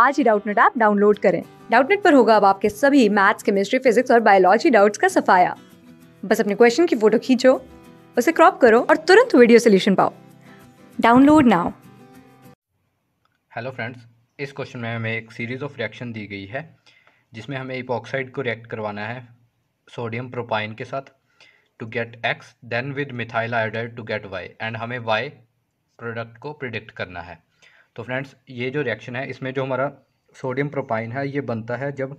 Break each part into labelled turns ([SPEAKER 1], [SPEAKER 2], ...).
[SPEAKER 1] आज ही Doubtnut app download करें डाउटनेट पर होगा अब आपके सभी मैथ्स केमिस्ट्री फिजिक्स और बायोलॉजी डाउट्स का सफाया बस अपने क्वेश्चन की फोटो खींचो उसे क्रॉप करो और तुरंत वीडियो सोल्यूशन पाओ डाउनलोड नाउ हेलो फ्रेंड्स इस क्वेश्चन में हमें एक सीरीज़ ऑफ रिएक्शन दी गई है जिसमें हमें इपॉक्साइड को रिएक्ट करवाना है सोडियम प्रोपाइन के साथ to get X then with methyl iodide to get Y and हमें वाई प्रोडक्ट को प्रिडिक्ट करना है तो फ्रेंड्स ये जो रिएक्शन है इसमें जो हमारा सोडियम प्रोपाइन है ये बनता है जब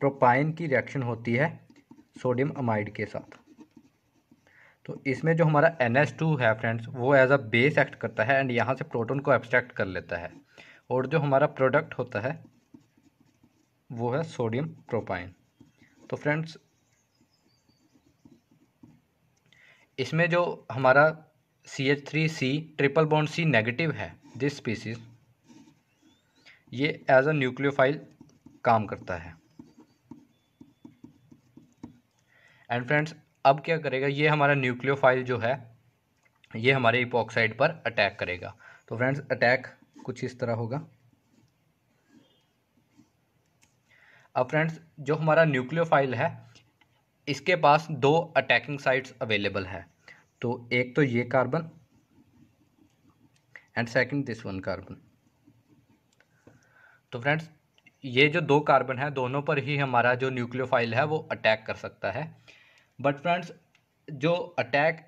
[SPEAKER 1] प्रोपाइन की रिएक्शन होती है सोडियम अमाइड के साथ तो इसमें जो हमारा एन है फ्रेंड्स वो एज अ बेस एक्ट करता है एंड यहाँ से प्रोटोन को एब्स्ट्रैक्ट कर लेता है और जो हमारा प्रोडक्ट होता है वो है सोडियम प्रोपाइन तो फ्रेंड्स इसमें जो हमारा C H three C triple bond C negative है दिस स्पीसीज ये एज अ न्यूक्लियोफाइल काम करता है एंड फ्रेंड्स अब क्या करेगा ये हमारा न्यूक्लियोफाइल जो है ये हमारे इपोक्साइड पर अटैक करेगा तो फ्रेंड्स अटैक कुछ इस तरह होगा अब फ्रेंड्स जो हमारा न्यूक्लियोफाइल है इसके पास दो अटैकिंग साइट्स अवेलेबल है तो एक तो ये carbon and second this one carbon तो फ्रेंड्स ये जो दो कार्बन है दोनों पर ही हमारा जो न्यूक्लियोफाइल है वो अटैक कर सकता है बट फ्रेंड्स जो अटैक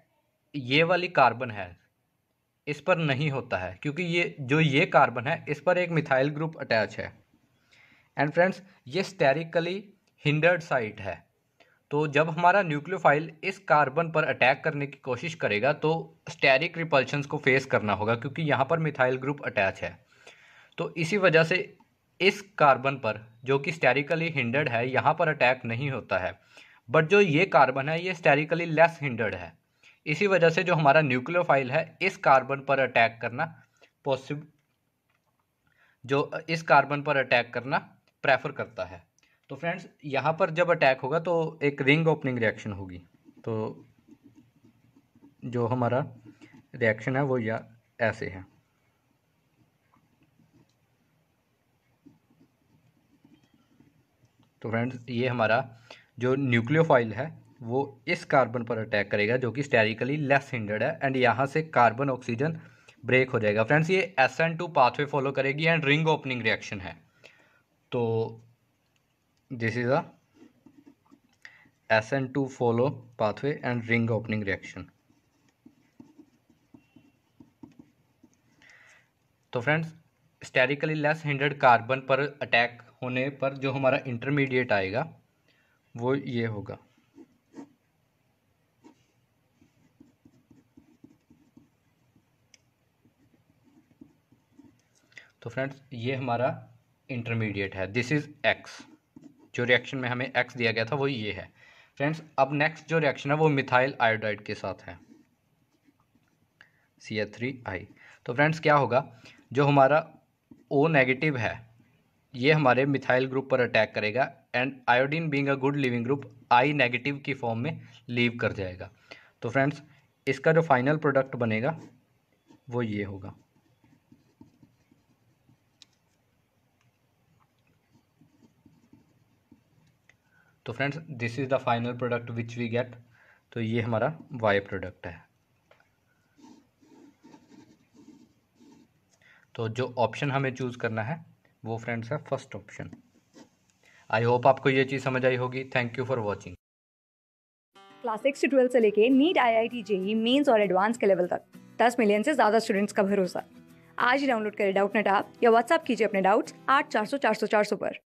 [SPEAKER 1] ये वाली कार्बन है इस पर नहीं होता है क्योंकि ये जो ये कार्बन है इस पर एक मिथाइल ग्रुप अटैच है एंड फ्रेंड्स ये स्टेरिकली हिंडर्ड साइट है तो जब हमारा न्यूक्लियोफाइल इस कार्बन पर अटैक करने की कोशिश करेगा तो स्टेरिक रिपल्शंस को फेस करना होगा क्योंकि यहाँ पर मिथाइल ग्रुप अटैच है तो इसी वजह से इस कार्बन पर जो कि स्टेरिकली हिंडर्ड है यहाँ पर अटैक नहीं होता है बट जो ये कार्बन है ये स्टेरिकली लेस हिंडर्ड है इसी वजह से जो हमारा न्यूक्लियोफाइल है इस कार्बन पर अटैक करना पॉसिब जो इस कार्बन पर अटैक करना प्रेफर करता है तो फ्रेंड्स यहाँ पर जब अटैक होगा तो एक रिंग ओपनिंग रिएक्शन होगी तो जो हमारा रिएक्शन है वो या ऐसे है तो फ्रेंड्स ये हमारा जो न्यूक्लियोफाइल है वो इस कार्बन पर अटैक करेगा जो कि स्टेरिकली लेस हिंडर्ड है एंड यहाँ से कार्बन ऑक्सीजन ब्रेक हो जाएगा फ्रेंड्स ये S N two pathway follow करेगी एंड रिंग ओपनिंग रिएक्शन है तो this is a SN2 follow pathway and ring opening reaction. तो friends sterically less hindered carbon पर अटैक होने पर जो हमारा इंटरमीडिएट आएगा वो ये होगा तो फ्रेंड्स ये हमारा इंटरमीडिएट है दिस इज़ एक्स जो रिएक्शन में हमें एक्स दिया गया था वो ये है फ्रेंड्स अब नेक्स्ट जो रिएक्शन है वो मिथाइल आयोडाइड के साथ है सी एच थ्री आई तो फ्रेंड्स क्या होगा जो हमारा ओ नेगेटिव है ये हमारे मिथाइल ग्रुप पर अटैक करेगा and iodine being a good leaving group I negative की फॉर्म में लीव कर जाएगा तो फ्रेंड्स इसका जो फाइनल प्रोडक्ट बनेगा वो ये होगा तो friends this is the final product which we get तो ये हमारा वाई प्रोडक्ट है तो जो ऑप्शन हमें चूज़ करना है वो फ्रेंड्स है फर्स्ट ऑप्शन आई होप आपको ये चीज़ समझ आई होगी thank you for watching class six से ट्वेल्थ से लेके NEET I I T JEE mains और एडवांस के लेवल तक दस मिलियन से ज़्यादा स्टूडेंट्स का भरोसा आज ही डाउनलोड करें डाउट नेट आप या व्हाट्सअप कीजिए अपने डाउट्स आठ चार सौ चार सौ चार सौ पर